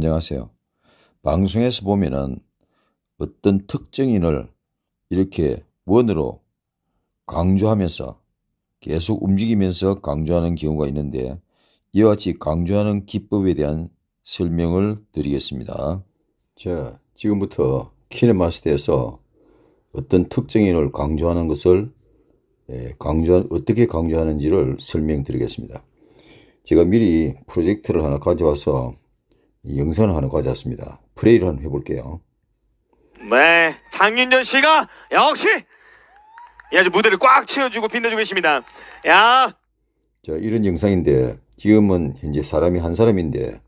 안녕하세요. 방송에서 보면은 어떤 특정인을 이렇게 원으로 강조하면서 계속 움직이면서 강조하는 경우가 있는데 이와 같이 강조하는 기법에 대한 설명을 드리겠습니다. 자, 지금부터 키네마스터에서 어떤 특정인을 강조하는 것을 예, 강조 어떻게 강조하는지를 설명드리겠습니다. 제가 미리 프로젝트를 하나 가져와서 영선을 하나 가져왔습니다. 플레이를 한번 해볼게요. 네, 장윤전 씨가 역시 예, 아주 무대를 꽉 채워주고 빛내주고 계십니다. 야, 자 이런 영상인데 지금은 현재 사람이 한 사람인데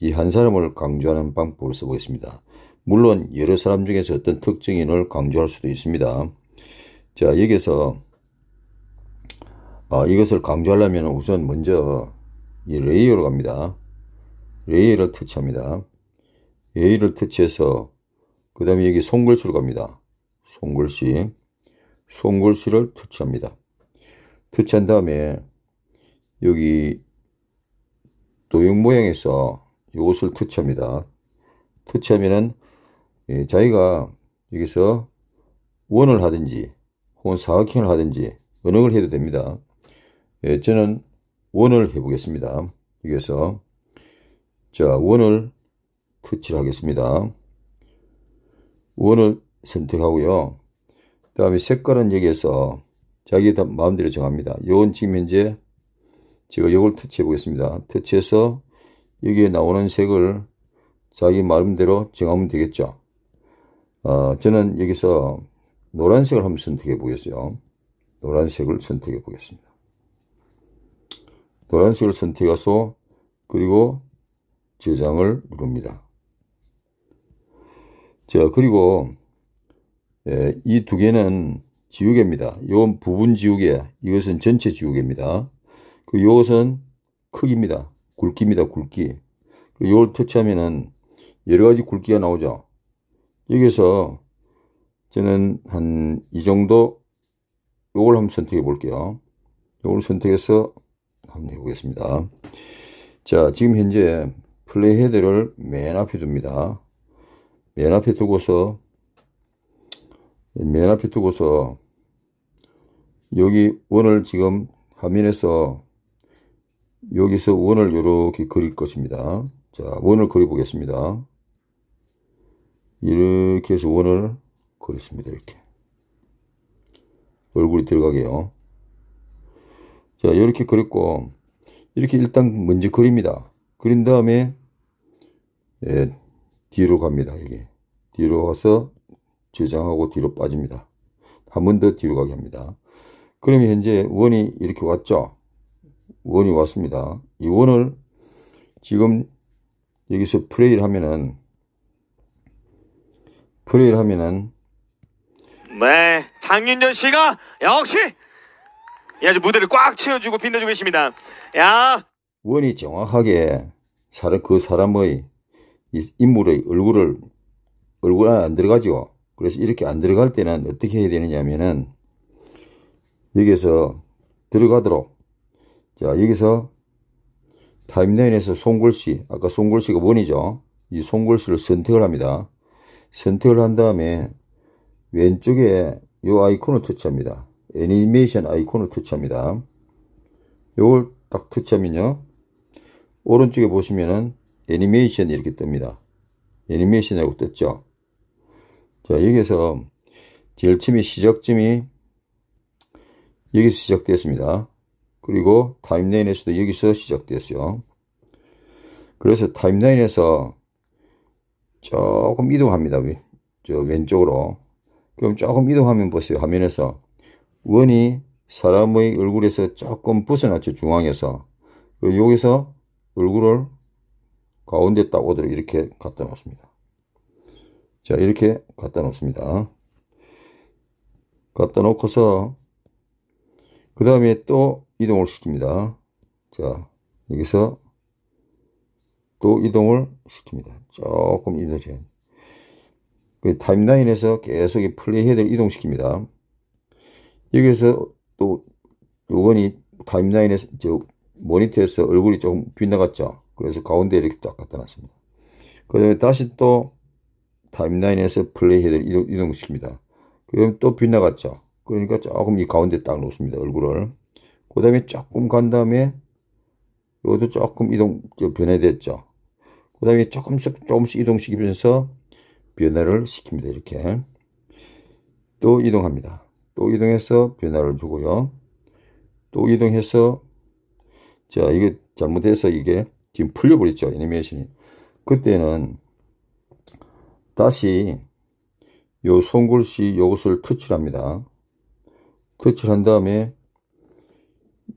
이 한 사람을 강조하는 방법을 써보겠습니다. 물론 여러 사람 중에서 어떤 특징인을 강조할 수도 있습니다. 자 여기서 아, 이것을 강조하려면 우선 먼저 이 레이어로 갑니다. 레이를 터치합니다. A를 터치해서 그 다음에 여기 손글씨로 갑니다. 손글씨 손글씨를 터치합니다. 터치한 다음에 여기 도형 모양에서 이것을 터치합니다. 터치하면은 예, 자기가 여기서 원을 하든지 혹은 사각형을 하든지 은행을 해도 됩니다. 예, 저는 원을 해보겠습니다. 여기서 자, 원을 터치 하겠습니다. 원을 선택하고요. 그 다음에 색깔은 여기에서 자기 마음대로 정합니다. 요건 지금 현재 제가 요걸 터치해 보겠습니다. 터치해서 여기에 나오는 색을 자기 마음대로 정하면 되겠죠. 어, 저는 여기서 노란색을 한번 선택해 보겠어요. 노란색을 선택해 보겠습니다. 노란색을 선택해서 그리고 저장을 누릅니다. 자, 그리고 예, 이 두 개는 지우개입니다. 이 부분 지우개, 이것은 전체 지우개입니다. 그 이것은 크기입니다. 굵기입니다. 굵기. 이걸 그 터치하면은 여러 가지 굵기가 나오죠. 여기서 저는 한 이 정도 요걸 한번 선택해 볼게요. 요걸 선택해서 한번 해보겠습니다. 자, 지금 현재 플레이 헤드를 맨 앞에 둡니다. 맨 앞에 두고서 맨 앞에 두고서 여기 원을 지금 화면에서 여기서 원을 이렇게 그릴 것입니다. 자, 원을 그려보겠습니다. 이렇게 해서 원을 그렸습니다. 이렇게. 얼굴이 들어가게요. 자, 이렇게 그렸고, 이렇게 일단 먼저 그립니다. 그린 다음에 예, 뒤로 갑니다. 이게 뒤로 와서 저장하고 뒤로 빠집니다. 한 번 더 뒤로 가게 합니다. 그러면 현재 원이 이렇게 왔죠? 원이 왔습니다. 이 원을 지금 여기서 플레이를 하면은 플레이를 하면은 네 장윤전 씨가 역시 아주 무대를 꽉 채워주고 빛내주고 계십니다. 야 원이 정확하게 그 사람의 인물의 얼굴을 얼굴 안에 안 들어가죠. 그래서 이렇게 안 들어갈 때는 어떻게 해야 되느냐 하면은 여기서 들어가도록 자 여기서 타임라인에서 손글씨 아까 손글씨가 뭐니죠이 손글씨를 선택을 합니다. 선택을 한 다음에 왼쪽에 이 아이콘을 터치합니다. 애니메이션 아이콘을 터치합니다. 요걸 딱 터치하면요. 오른쪽에 보시면은 애니메이션 이렇게 뜹니다. 애니메이션이라고 떴죠. 자, 여기서 에 제일 처음에 시작점이 여기서 시작되었습니다 그리고 타임라인에서도 여기서 시작되었어요 그래서 타임라인에서 조금 이동합니다. 저 왼쪽으로. 그럼 조금 이동하면 보세요. 화면에서. 원이 사람의 얼굴에서 조금 벗어났죠. 중앙에서. 그리고 여기서 얼굴을 가운데 딱 오도록 이렇게 갖다 놓습니다. 자 이렇게 갖다 놓습니다. 갖다 놓고서 그 다음에 또 이동을 시킵니다. 자 여기서 또 이동을 시킵니다. 조금 이동해. 그 타임라인에서 계속 플레이해드를 이동시킵니다. 여기서 또 요건이 타임라인에서 저 모니터에서 얼굴이 조금 빗나갔죠. 그래서 가운데 이렇게 딱 갖다 놨습니다. 그 다음에 다시 또 타임라인에서 플레이 헤드를 이동, 이동시킵니다. 그럼 또 빗나갔죠. 그러니까 조금 이 가운데 딱 놓습니다. 얼굴을. 그 다음에 조금 간 다음에 이것도 조금 이동, 변화됐죠. 그 다음에 조금씩 조금씩 이동시키면서 변화를 시킵니다. 이렇게. 또 이동합니다. 또 이동해서 변화를 주고요. 또 이동해서 자, 이게 잘못해서 이게 지금 풀려버렸죠. 애니메이션이. 그때는 다시 요 손글씨 요것을 터치를 합니다. 터치를 한 다음에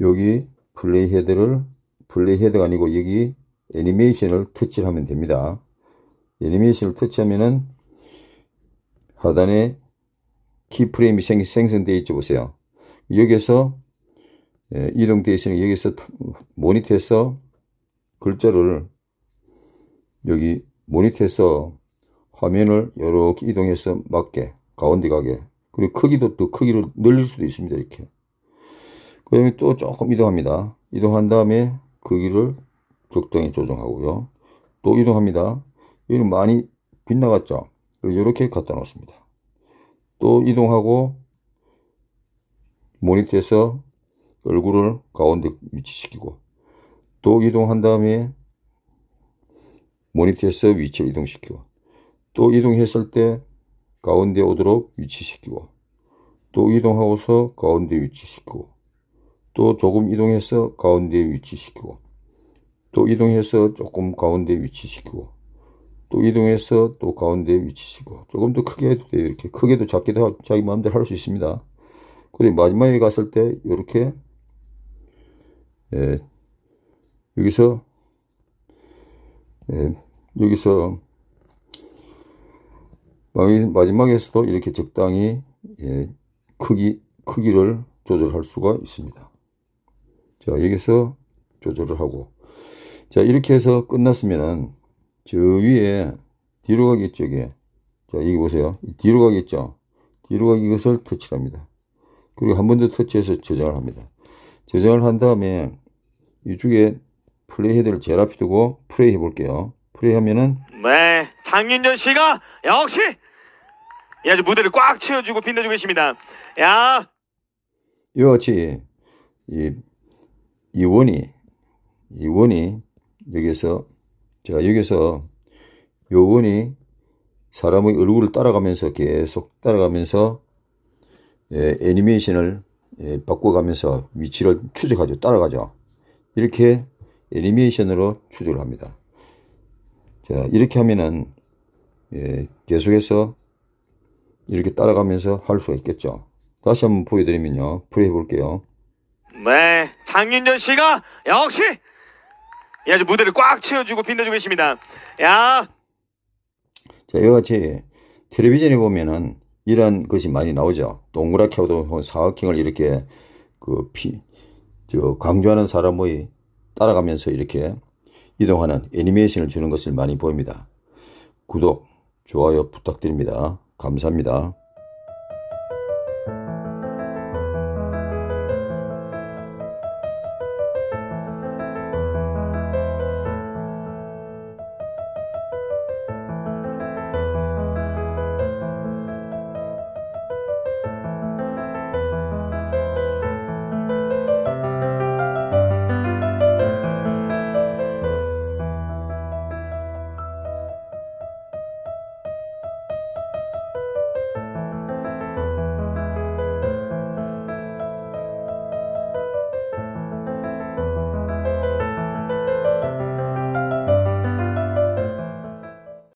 여기 플레이 헤드를 플레이 헤드가 아니고 여기 애니메이션을 터치를 하면 됩니다. 애니메이션을 터치하면은 하단에 키프레임이 생성되어 있죠. 보세요. 여기에서 예, 이동되어 있으니 여기서 모니터에서 글자를 여기 모니터에서 화면을 이렇게 이동해서 맞게 가운데 가게 그리고 크기도 또 크기를 늘릴 수도 있습니다 이렇게 그 다음에 또 조금 이동합니다 이동한 다음에 크기를 적당히 조정하고요 또 이동합니다 여기 많이 빗나갔죠 이렇게 갖다 놓습니다 또 이동하고 모니터에서 얼굴을 가운데 위치시키고 또 이동한 다음에 모니터에서 위치를 이동시키고 또 이동했을 때 가운데 오도록 위치시키고 또 이동하고서 가운데 위치시키고 또 조금 이동해서 가운데 위치시키고 또 이동해서 조금 가운데 위치시키고 또 이동해서 또 가운데 위치시키고 조금 더 크게 해도 돼요 이렇게 크게도 작게도 하, 자기 마음대로 할 수 있습니다 그리고 마지막에 갔을 때 이렇게 예, 여기서 예, 여기서 마지막에서도 이렇게 적당히 예, 크기 크기를 조절할 수가 있습니다. 자 여기서 조절을 하고 자 이렇게 해서 끝났으면은 저 위에 뒤로 가기 쪽에 자 여기 보세요 뒤로 가겠죠 뒤로 가기 것을 터치합니다 그리고 한 번 더 터치해서 저장을 합니다 저장을 한 다음에 이쪽에 플레이헤드를 제일 앞에 두고 플레이 해볼게요. 플레이 하면은 네, 장윤정 씨가 역시 이 아주 무대를 꽉 채워주고 빛내주고 계십니다. 야, 이와 같이 이, 이 원이 이 원이 여기서 제가 여기서 요 원이 사람의 얼굴을 따라가면서 계속 따라가면서 예, 애니메이션을 예, 바꿔가면서 위치를 추적하죠. 따라가죠. 이렇게 애니메이션으로 예, 추적을 합니다. 자, 이렇게 하면은 예, 계속해서 이렇게 따라가면서 할 수가 있겠죠. 다시 한번 보여드리면요. 플레이 해볼게요. 네, 장윤전 씨가 역시 아주 무대를 꽉 채워주고 빛내주고 계십니다. 야, 자, 이와 같이 텔레비전에 보면은 이런 것이 많이 나오죠. 동그랗게 하고 뭐 사각형을 이렇게 그 피, 저 강조하는 사람의 따라가면서 이렇게 이동하는 애니메이션을 주는 것을 많이 보입니다. 구독, 좋아요 부탁드립니다. 감사합니다.